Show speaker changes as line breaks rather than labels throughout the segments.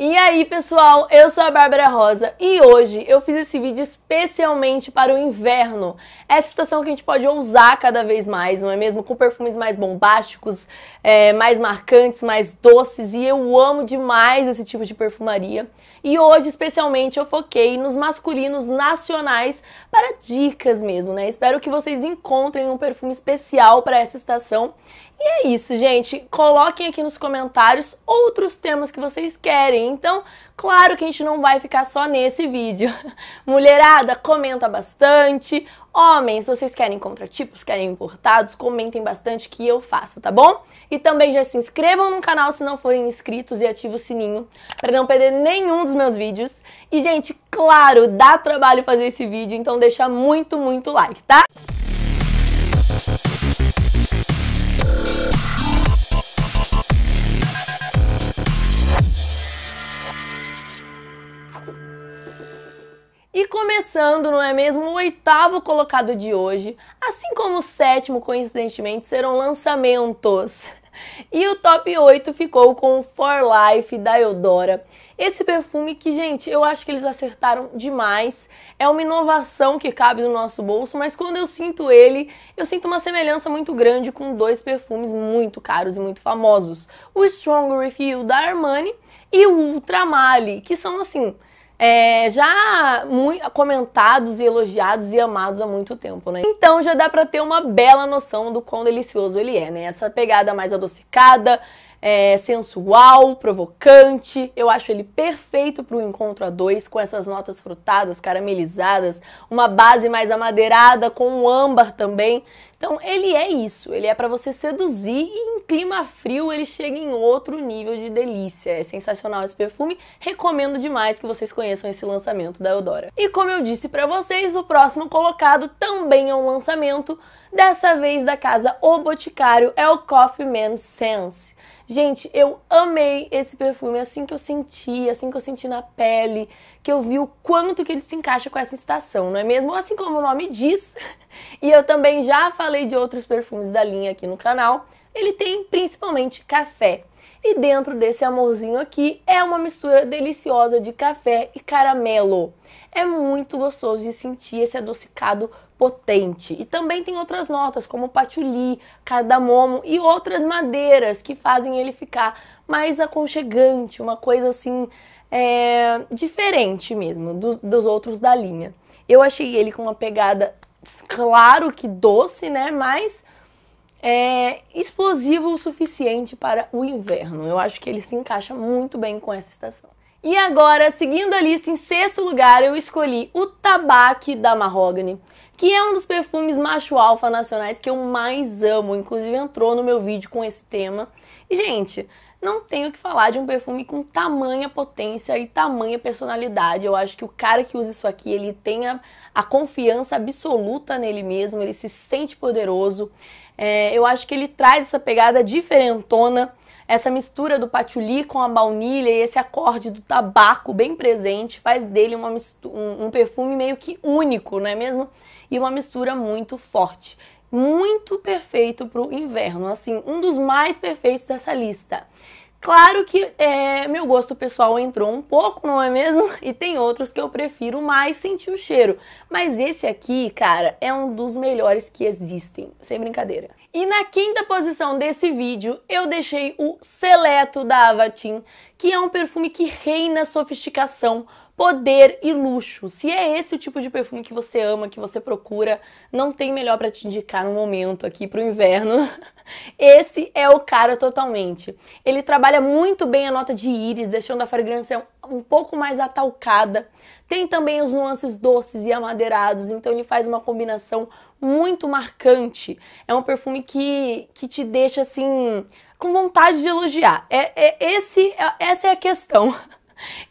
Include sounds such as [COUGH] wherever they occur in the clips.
E aí, pessoal, eu sou a Bárbara Rosa e hoje eu fiz esse vídeo especialmente para o inverno. Essa estação que a gente pode usar cada vez mais, não é mesmo? Com perfumes mais bombásticos, é, mais marcantes, mais doces e eu amo demais esse tipo de perfumaria. E hoje, especialmente, eu foquei nos masculinos nacionais para dicas mesmo, né? Espero que vocês encontrem um perfume especial para essa estação e é isso, gente. Coloquem aqui nos comentários outros temas que vocês querem. Então, claro que a gente não vai ficar só nesse vídeo. [LAUGHS] Mulherada, comenta bastante. Homens, vocês querem contratipos, querem importados, comentem bastante que eu faço, tá bom? E também já se inscrevam no canal se não forem inscritos e ativem o sininho para não perder nenhum dos meus vídeos. E, gente, claro, dá trabalho fazer esse vídeo, então deixa muito, muito like, tá? Começando, não é mesmo? O oitavo colocado de hoje, assim como o sétimo, coincidentemente, serão lançamentos. [LAUGHS] E o top 8 ficou com o For Life da Eudora. Esse perfume que, gente, eu acho que eles acertaram demais. É uma inovação que cabe no nosso bolso, mas quando eu sinto ele, eu sinto uma semelhança muito grande com dois perfumes muito caros e muito famosos: o Strong Refill da Armani e o Ultramale, que são assim é, já muito, comentados e elogiados e amados há muito tempo, né? Então já dá para ter uma bela noção do quão delicioso ele é, né? Essa pegada mais adocicada, é, sensual, provocante. Eu acho ele perfeito para o encontro a dois, com essas notas frutadas, caramelizadas, uma base mais amadeirada, com um âmbar também. Então ele é isso, ele é para você seduzir e clima frio ele chega em outro nível de delícia. É sensacional esse perfume. Recomendo demais que vocês conheçam esse lançamento da Eudora. E como eu disse para vocês, o próximo colocado também é um lançamento, dessa vez da casa O Boticário, é o Coffee Man Sense. Gente, eu amei esse perfume assim que eu senti, assim que eu senti na pele, que eu vi o quanto que ele se encaixa com essa estação, não é mesmo? Assim como o nome diz. [LAUGHS] E eu também já falei de outros perfumes da linha aqui no canal ele tem principalmente café. E dentro desse amorzinho aqui é uma mistura deliciosa de café e caramelo. É muito gostoso de sentir esse adocicado potente. E também tem outras notas como patchouli, cardamomo e outras madeiras que fazem ele ficar mais aconchegante, uma coisa assim é, diferente mesmo dos, dos outros da linha. Eu achei ele com uma pegada, claro que doce, né? Mas é, explosivo o suficiente para o inverno. Eu acho que ele se encaixa muito bem com essa estação. E agora, seguindo a lista, em sexto lugar, eu escolhi o Tabaque da Mahogany, que é um dos perfumes macho alfa nacionais que eu mais amo. Inclusive, entrou no meu vídeo com esse tema. E, gente, não tenho que falar de um perfume com tamanha potência e tamanha personalidade. Eu acho que o cara que usa isso aqui, ele tem a, a confiança absoluta nele mesmo, ele se sente poderoso. É, eu acho que ele traz essa pegada diferentona essa mistura do patchouli com a baunilha e esse acorde do tabaco bem presente faz dele uma um, um perfume meio que único, não é mesmo? E uma mistura muito forte muito perfeito para o inverno, assim, um dos mais perfeitos dessa lista. Claro que é, meu gosto pessoal entrou um pouco, não é mesmo? [LAUGHS] E tem outros que eu prefiro mais sentir o cheiro. Mas esse aqui, cara, é um dos melhores que existem, sem brincadeira. E na quinta posição desse vídeo, eu deixei o Seleto da Avatin, que é um perfume que reina sofisticação poder e luxo. Se é esse o tipo de perfume que você ama, que você procura, não tem melhor para te indicar no momento aqui pro inverno. [LAUGHS] Esse é o cara totalmente. Ele trabalha muito bem a nota de íris, deixando a fragrância um pouco mais atalcada. Tem também os nuances doces e amadeirados, então ele faz uma combinação muito marcante. É um perfume que, que te deixa assim com vontade de elogiar. É, é esse, é, essa é a questão. [LAUGHS]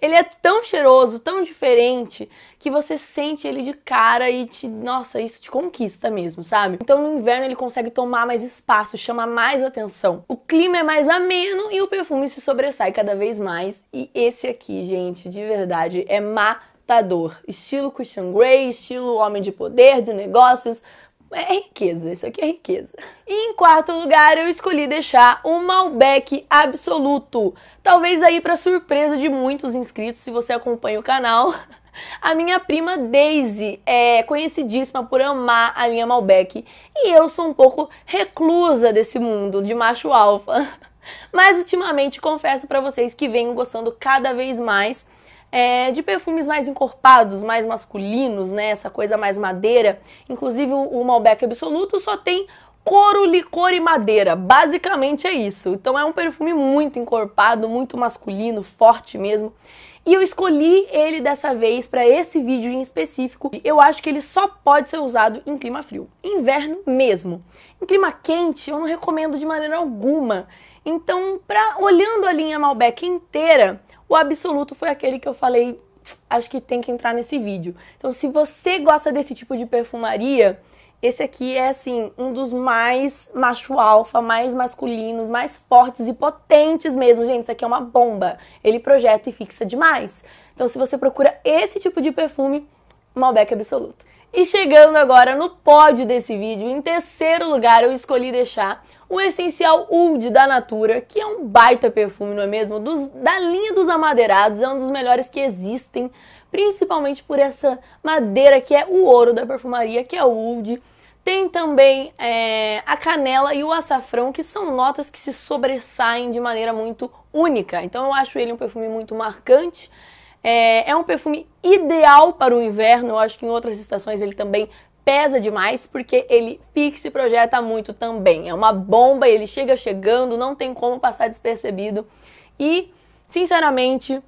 Ele é tão cheiroso, tão diferente, que você sente ele de cara e te, nossa, isso te conquista mesmo, sabe? Então no inverno ele consegue tomar mais espaço, chama mais atenção. O clima é mais ameno e o perfume se sobressai cada vez mais. E esse aqui, gente, de verdade, é matador. Estilo Christian Grey, estilo homem de poder, de negócios, é, é riqueza, isso aqui é riqueza. E em quarto lugar, eu escolhi deixar um Malbec absoluto. Talvez aí para surpresa de muitos inscritos, se você acompanha o canal. [LAUGHS] A minha prima Daisy é conhecidíssima por amar a linha Malbec e eu sou um pouco reclusa desse mundo de macho alfa. [LAUGHS] Mas ultimamente confesso para vocês que venho gostando cada vez mais é, de perfumes mais encorpados, mais masculinos, né? Essa coisa mais madeira. Inclusive o Malbec Absoluto só tem couro, licor e madeira. Basicamente é isso. Então é um perfume muito encorpado, muito masculino, forte mesmo. E eu escolhi ele dessa vez para esse vídeo em específico. Eu acho que ele só pode ser usado em clima frio, inverno mesmo. Em clima quente eu não recomendo de maneira alguma. Então, para olhando a linha Malbec inteira, o absoluto foi aquele que eu falei, acho que tem que entrar nesse vídeo. Então, se você gosta desse tipo de perfumaria, esse aqui é assim, um dos mais macho alfa, mais masculinos, mais fortes e potentes mesmo, gente. Isso aqui é uma bomba. Ele projeta e fixa demais. Então, se você procura esse tipo de perfume, Malbec absoluto. E chegando agora no pódio desse vídeo, em terceiro lugar, eu escolhi deixar o essencial Oud da Natura, que é um baita perfume, não é mesmo? Dos, da linha dos amadeirados, é um dos melhores que existem, principalmente por essa madeira que é o ouro da perfumaria, que é o Oud. Tem também é, a canela e o açafrão, que são notas que se sobressaem de maneira muito única. Então eu acho ele um perfume muito marcante. É, é, um perfume ideal para o inverno. Eu acho que em outras estações ele também pesa demais porque ele fixa e projeta muito também. É uma bomba, ele chega chegando, não tem como passar despercebido. E, sinceramente,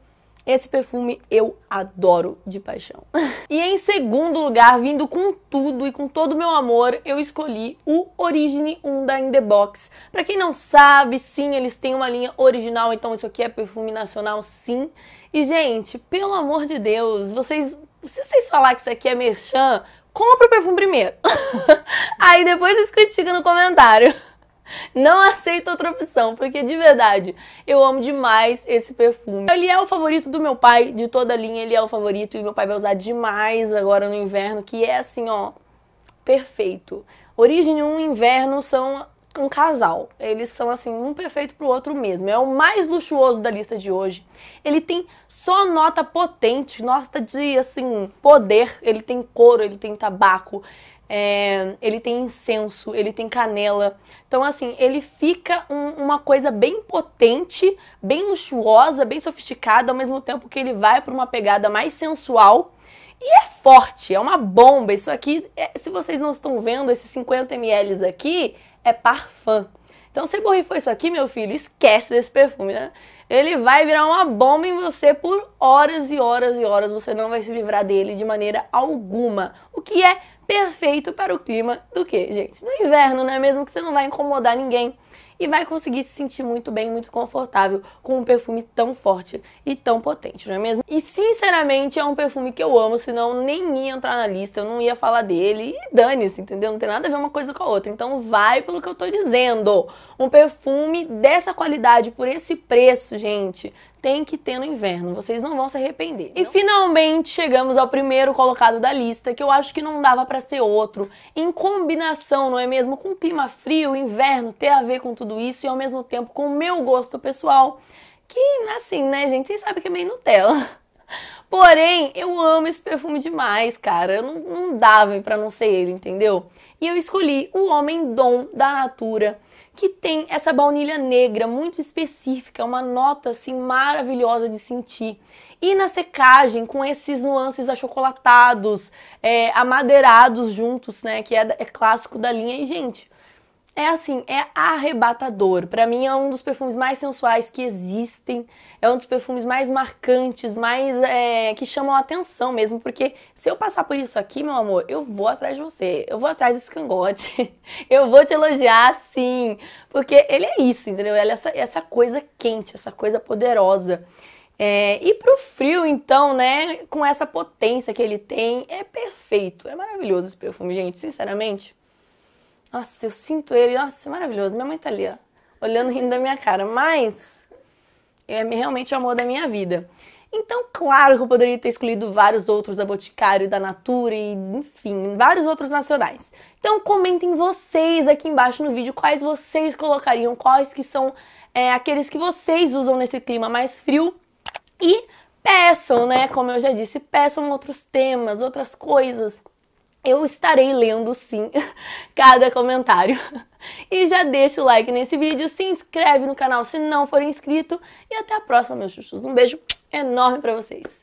esse perfume eu adoro de paixão. [LAUGHS] e em segundo lugar, vindo com tudo e com todo o meu amor, eu escolhi o Origine 1 da In The Box. Pra quem não sabe, sim, eles têm uma linha original, então isso aqui é perfume nacional, sim. E, gente, pelo amor de Deus, vocês. Se vocês falar que isso aqui é merchan, compra o perfume primeiro. [LAUGHS] Aí depois vocês criticam no comentário. [LAUGHS] Não aceito outra opção, porque de verdade, eu amo demais esse perfume. Ele é o favorito do meu pai, de toda a linha, ele é o favorito e meu pai vai usar demais agora no inverno, que é assim, ó, perfeito. Origem 1 inverno são um casal. Eles são assim, um perfeito pro outro mesmo. É o mais luxuoso da lista de hoje. Ele tem só nota potente, nota de assim, poder. Ele tem couro, ele tem tabaco, é, ele tem incenso, ele tem canela. Então, assim, ele fica um, uma coisa bem potente, bem luxuosa, bem sofisticada, ao mesmo tempo que ele vai para uma pegada mais sensual. E é forte, é uma bomba. Isso aqui, é, se vocês não estão vendo, esses 50 ml aqui, é parfum. Então, se borrifou isso aqui, meu filho, esquece desse perfume, né? Ele vai virar uma bomba em você por horas e horas e horas. Você não vai se livrar dele de maneira alguma. O que é perfeito para o clima do que, gente? No inverno, não é mesmo que você não vai incomodar ninguém e vai conseguir se sentir muito bem, muito confortável com um perfume tão forte e tão potente, não é mesmo? E sinceramente é um perfume que eu amo, senão nem ia entrar na lista, eu não ia falar dele e dane-se, entendeu? Não tem nada a ver uma coisa com a outra. Então vai pelo que eu tô dizendo. Um perfume dessa qualidade por esse preço, gente, tem que ter no inverno. Vocês não vão se arrepender. E finalmente chegamos ao primeiro colocado da lista, que eu acho que não dava para ser outro. Em combinação, não é mesmo, com clima frio, inverno, ter a ver com tudo isso e ao mesmo tempo com o meu gosto pessoal, que assim, né, gente, vocês sabem que é meio Nutella. [LAUGHS] Porém, eu amo esse perfume demais, cara. Não, não dava pra não ser ele, entendeu? E eu escolhi o Homem Dom da Natura que tem essa baunilha negra muito específica, uma nota assim maravilhosa de sentir. E na secagem, com esses nuances achocolatados, é, amadeirados juntos, né? Que é, é clássico da linha. E, gente, é assim, é arrebatador. Para mim é um dos perfumes mais sensuais que existem, é um dos perfumes mais marcantes, mais é, que chamam a atenção mesmo, porque se eu passar por isso aqui, meu amor, eu vou atrás de você, eu vou atrás desse cangote, [LAUGHS] eu vou te elogiar sim, porque ele é isso, entendeu? Ele é essa, essa coisa quente, essa coisa poderosa. É, e pro frio, então, né, com essa potência que ele tem, é perfeito, é maravilhoso esse perfume, gente, sinceramente. Nossa, eu sinto ele, nossa, é maravilhoso. Minha mãe tá ali, ó, olhando rindo da minha cara. Mas é realmente o amor da minha vida. Então, claro que eu poderia ter escolhido vários outros da Boticário, da Natura e, enfim, vários outros nacionais. Então, comentem vocês aqui embaixo no vídeo quais vocês colocariam, quais que são é, aqueles que vocês usam nesse clima mais frio e peçam, né? Como eu já disse, peçam outros temas, outras coisas eu estarei lendo sim [LAUGHS] cada comentário. E já deixa o like nesse vídeo, se inscreve no canal se não for inscrito e até a próxima, meus chuchus. Um beijo enorme para vocês.